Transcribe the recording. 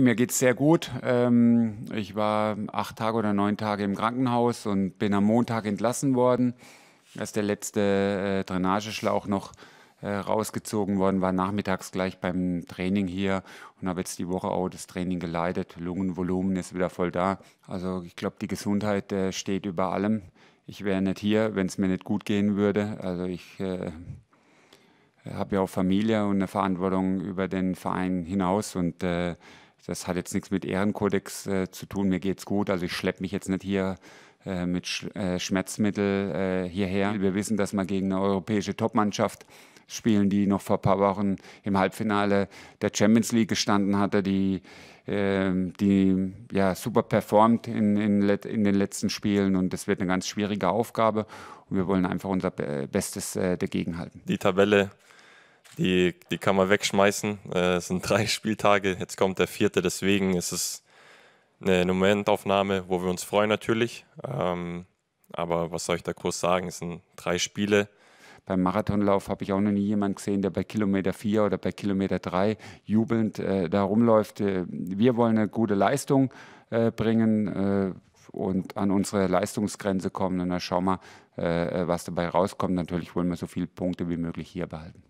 Mir geht es sehr gut. Ähm, ich war acht Tage oder neun Tage im Krankenhaus und bin am Montag entlassen worden. Als der letzte äh, Drainageschlauch noch äh, rausgezogen worden war, nachmittags gleich beim Training hier und habe jetzt die Woche auch das Training geleitet. Lungenvolumen ist wieder voll da. Also ich glaube, die Gesundheit äh, steht über allem. Ich wäre nicht hier, wenn es mir nicht gut gehen würde. Also ich habe ja auch Familie und eine Verantwortung über den Verein hinaus und äh, das hat jetzt nichts mit Ehrenkodex äh, zu tun, mir geht's gut, also ich schleppe mich jetzt nicht hier äh, mit Sch äh, Schmerzmittel äh, hierher. Wir wissen, dass man gegen eine europäische Topmannschaft spielen, die noch vor ein paar Wochen im Halbfinale der Champions League gestanden hatte, die, ähm, die ja, super performt in, in, in, den letzten Spielen und das wird eine ganz schwierige Aufgabe und wir wollen einfach unser Bestes äh, dagegenhalten. Die Tabelle die, die kann man wegschmeißen. Äh, es sind drei Spieltage, jetzt kommt der vierte, deswegen ist es eine Momentaufnahme, wo wir uns freuen natürlich. Ähm, aber was soll ich da kurz sagen? Es sind drei Spiele. Beim Marathonlauf habe ich auch noch nie jemanden gesehen, der bei Kilometer 4 oder bei Kilometer 3 jubelnd äh, da rumläuft. Äh, wir wollen eine gute Leistung äh, bringen. Äh, und an unsere Leistungsgrenze kommen. Und dann schauen wir, äh, äh was dabei rauskommt. Natürlich wollen wir so viele Punkte wie möglich hier behalten.